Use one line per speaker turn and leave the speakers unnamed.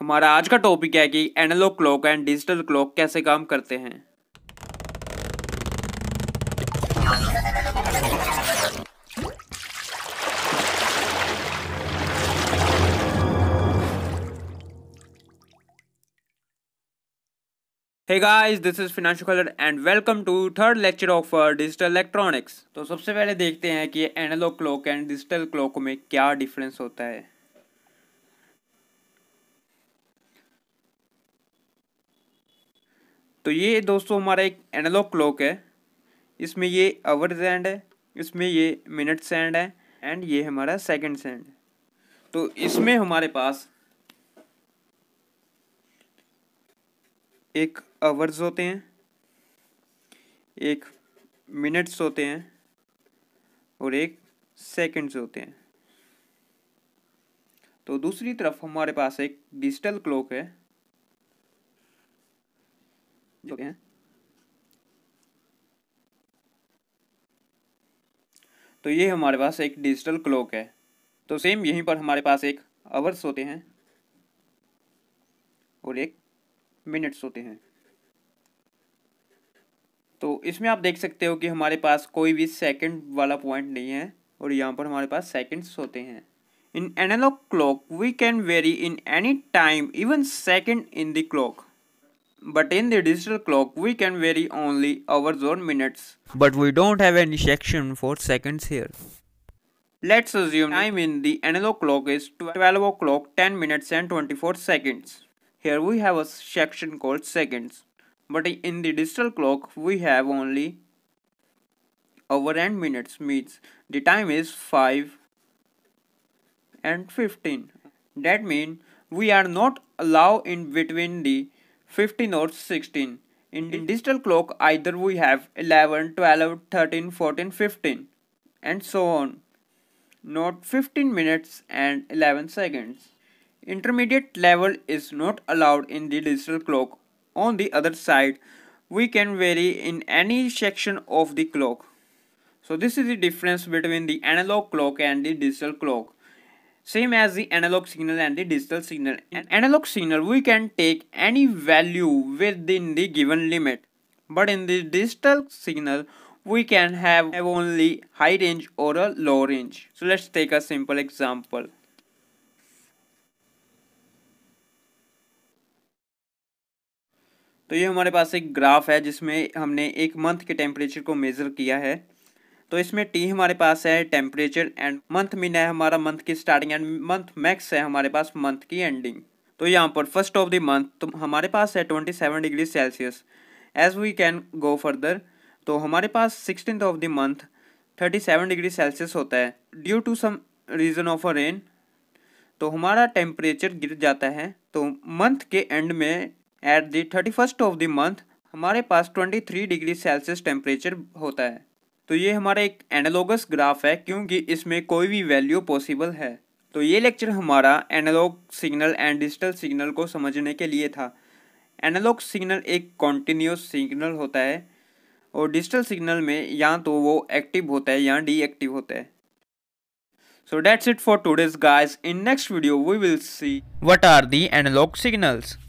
हमारा आज का टॉपिक है कि analogue clock and digital clock कैसे काम करते हैं hey guys this is Financial colour and welcome to third lecture of digital electronics तो सबसे पहले देखते हैं कि analogue clock and digital clock में क्या डिफरेंस होता है तो ये दोस्तों हमारा एक एनालॉग क्लॉक है इसमें ये आवर्स एंड है इसमें ये मिनट्स एंड है एंड ये हमारा सेकंड एंड है तो इसमें हमारे पास एक आवर्स होते हैं एक मिनट्स होते हैं और एक सेकंड्स होते हैं तो दूसरी तरफ हमारे पास एक डिजिटल क्लॉक है जो तो कि हैं तो ये हमारे पास एक डिजिटल क्लॉक है तो सेम यहीं पर हमारे पास एक आवर्स होते हैं और एक मिनट्स होते हैं तो इसमें आप देख सकते हो कि हमारे पास कोई भी सेकंड वाला पॉइंट नहीं है और यहाँ पर हमारे पास सेकंड्स होते हैं in analogue clock we can very in any time even second in the clock But in the digital clock, we can vary only hours or minutes. But we don't have any section for seconds here. Let's assume time in the analog clock is 12 o'clock 10 minutes and 24 seconds. Here we have a section called seconds. But in the digital clock, we have only hour and minutes means the time is 5 and 15. That means we are not allowed in between the 15 or 16. In, in digital clock either we have 11, 12, 13, 14, 15 and so on. Not 15 minutes and 11 seconds. Intermediate level is not allowed in the digital clock. On the other side, we can vary in any section of the clock. So this is the difference between the analog clock and the digital clock. same as the analog signal and the digital signal. In analog signal, we can take any value within the given limit. But in the digital signal, we can have, have only high range or a low range. So let's take a simple example. तो ये हमारे पास एक graph है जिसमें हमने एक month के temperature को मेज़र किया है तो इसमें टी हमारे पास है टेम्परेचर एंड मंथ मिन है हमारा मंथ की स्टार्टिंग एंड मंथ मैक्स है हमारे पास मंथ की एंडिंग तो यहाँ पर फर्स्ट ऑफ द मंथ तो हमारे पास है twenty seven degree Celsius as we can go further तो हमारे पास sixteen of the month thirty seven degree Celsius होता है due to some reason of a rain तो हमारा टेम्परेचर गिर जाता है तो मंथ के एंड में at thirty first of the month हमारे पास twenty three degree Celsius temperature होता है तो ये हमारा एक एनालॉगस ग्राफ है क्योंकि इसमें कोई भी वैल्यू पॉसिबल है तो ये लेक्चर हमारा analogue signal and digital signal को समझने के लिए था एनालॉग सिग्नल एक कॉन्टीन्यूस सिग्नल होता है और डिजिटल सिग्नल में या तो वो एक्टिव होता है या डीएक्टिव होता है so that's it for today's guys in next video we will see what are the analogue signals